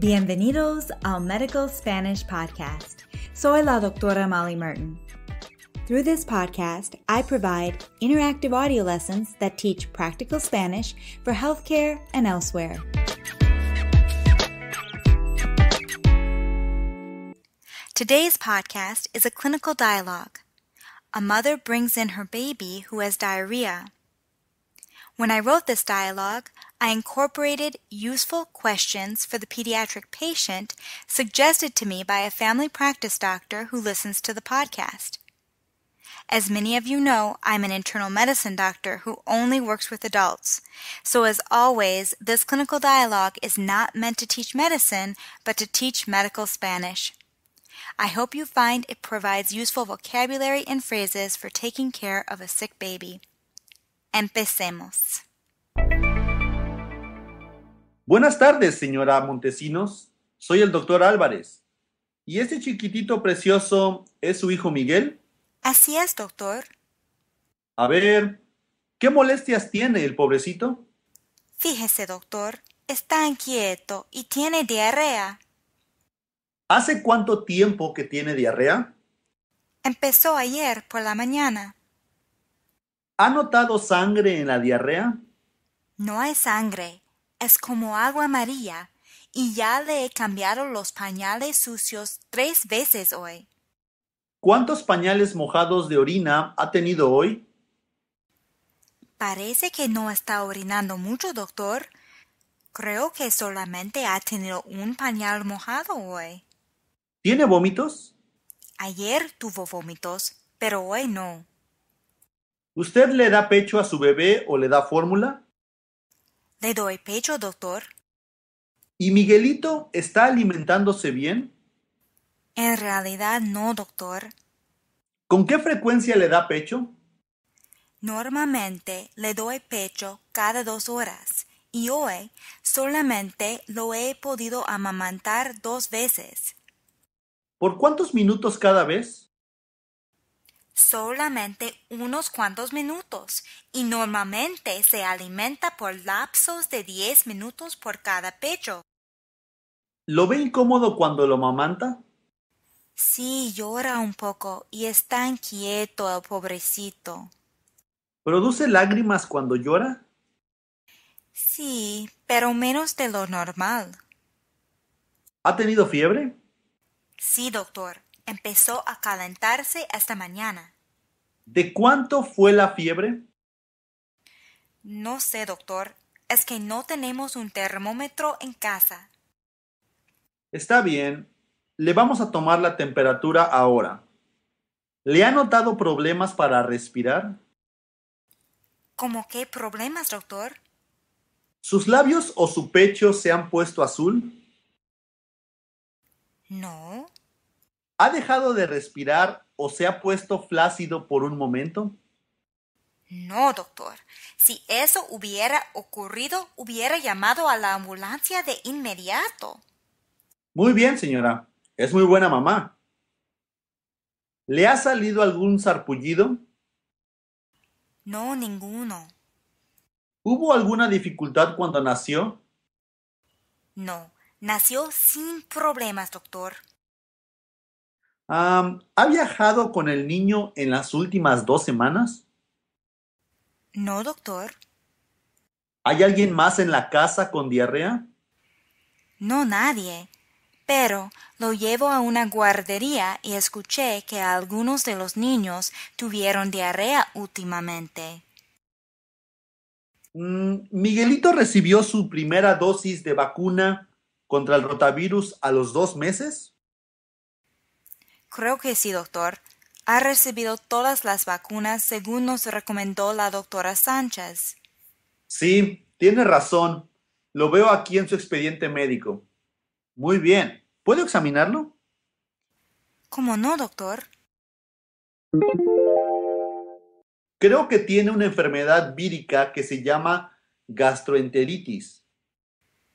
Bienvenidos al Medical Spanish Podcast. Soy la doctora Molly Merton. Through this podcast, I provide interactive audio lessons that teach practical Spanish for healthcare and elsewhere. Today's podcast is a clinical dialogue. A mother brings in her baby who has diarrhea. When I wrote this dialogue, I incorporated useful questions for the pediatric patient suggested to me by a family practice doctor who listens to the podcast. As many of you know, I'm an internal medicine doctor who only works with adults. So, as always, this clinical dialogue is not meant to teach medicine, but to teach medical Spanish. I hope you find it provides useful vocabulary and phrases for taking care of a sick baby. Empecemos. Buenas tardes, señora Montesinos. Soy el doctor Álvarez. ¿Y este chiquitito precioso es su hijo Miguel? Así es, doctor. A ver, ¿qué molestias tiene el pobrecito? Fíjese, doctor, está inquieto y tiene diarrea. ¿Hace cuánto tiempo que tiene diarrea? Empezó ayer por la mañana. ¿Ha notado sangre en la diarrea? No hay sangre, es como agua amarilla, y ya le he cambiado los pañales sucios tres veces hoy. ¿Cuántos pañales mojados de orina ha tenido hoy? Parece que no está orinando mucho, doctor. Creo que solamente ha tenido un pañal mojado hoy. ¿Tiene vómitos? Ayer tuvo vómitos, pero hoy no. ¿Usted le da pecho a su bebé o le da fórmula? ¿Le doy e pecho, doctor? ¿Y Miguelito está alimentándose bien? En realidad no, doctor. ¿Con qué frecuencia le da pecho? Normalmente le doy pecho cada dos horas y hoy solamente lo he podido amamantar dos veces. ¿Por cuántos minutos cada vez? solamente unos cuantos minutos y normalmente se alimenta por lapsos de 10 minutos por cada pecho. ¿Lo ve incómodo cuando lo mamanta? Sí, llora un poco y está inquieto el pobrecito. ¿Produce lágrimas cuando llora? Sí, pero menos de lo normal. ¿Ha tenido fiebre? Sí, doctor. Empezó a calentarse esta mañana. ¿De cuánto fue la fiebre? No sé, doctor. Es que no tenemos un termómetro en casa. Está bien. Le vamos a tomar la temperatura ahora. ¿Le ha notado problemas para respirar? ¿Cómo qué problemas, doctor? ¿Sus labios o su pecho se han puesto azul? No. ¿Ha dejado de respirar o se ha puesto flácido por un momento? No, doctor. Si eso hubiera ocurrido, hubiera llamado a la ambulancia de inmediato. Muy bien, señora. Es muy buena mamá. ¿Le ha salido algún sarpullido? No, ninguno. ¿Hubo alguna dificultad cuando nació? No, nació sin problemas, doctor. ¿Ha viajado con el niño en las últimas dos semanas? No, doctor. ¿Hay alguien más en la casa con diarrea? No, nadie. Pero lo llevo a una guardería y escuché que algunos de los niños tuvieron diarrea últimamente. Mm, Miguelito recibió su primera dosis de vacuna contra el rotavirus a los dos meses. Creo que sí, doctor. Ha recibido todas las vacunas según nos recomendó la doctora Sánchez. Sí, tiene razón. Lo veo aquí en su expediente médico. Muy bien. ¿Puedo examinarlo? ¿Cómo no, doctor? Creo que tiene una enfermedad vírica que se llama gastroenteritis.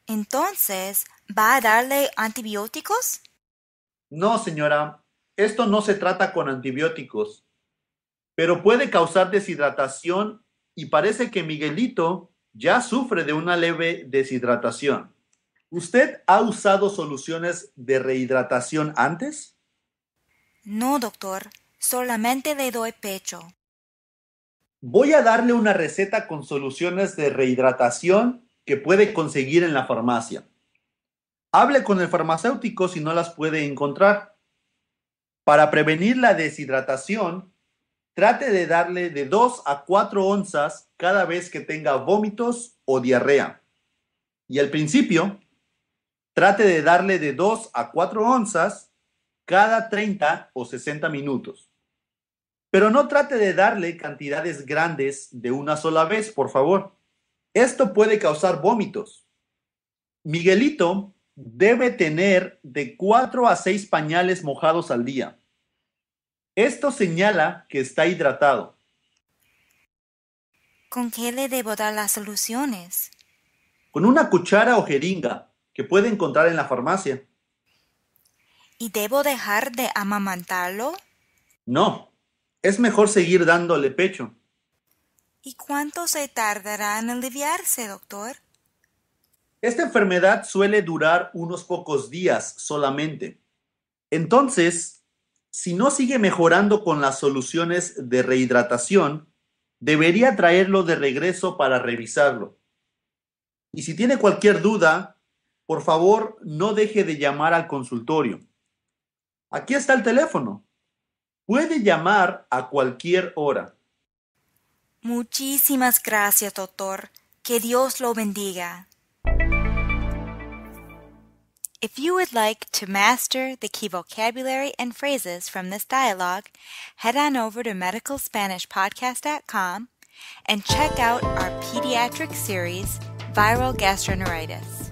Entonces, ¿va a darle antibióticos? No, señora, esto no se trata con antibióticos, pero puede causar deshidratación y parece que Miguelito ya sufre de una leve deshidratación. ¿Usted ha usado soluciones de rehidratación antes? No, doctor, solamente le doy pecho. Voy a darle una receta con soluciones de rehidratación que puede conseguir en la farmacia. Hable con el farmacéutico si no las puede encontrar. Para prevenir la deshidratación, trate de darle de 2 a 4 onzas cada vez que tenga vómitos o diarrea. Y al principio, trate de darle de 2 a 4 onzas cada 30 o 60 minutos. Pero no trate de darle cantidades grandes de una sola vez, por favor. Esto puede causar vómitos. Miguelito debe tener de 4 a 6 pañales mojados al día. Esto señala que está hidratado. ¿Con qué le debo dar las soluciones? Con una cuchara o jeringa que puede encontrar en la farmacia. ¿Y debo dejar de amamantarlo? No, es mejor seguir dándole pecho. ¿Y cuánto se tardará en aliviarse, doctor? Esta enfermedad suele durar unos pocos días solamente. Entonces, si no sigue mejorando con las soluciones de rehidratación, debería traerlo de regreso para revisarlo. Y si tiene cualquier duda, por favor, no deje de llamar al consultorio. Aquí está el teléfono. Puede llamar a cualquier hora. Muchísimas gracias, doctor. Que Dios lo bendiga. If you would like to master the key vocabulary and phrases from this dialogue, head on over to medicalspanishpodcast.com and check out our pediatric series, Viral Gastroenteritis.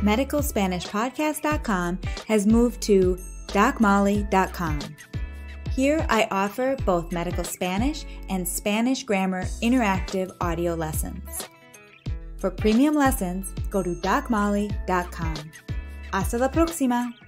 MedicalSpanishPodcast.com has moved to DocMolly.com. Here I offer both medical Spanish and Spanish grammar interactive audio lessons. For premium lessons, go to docmolly.com. Hasta la próxima!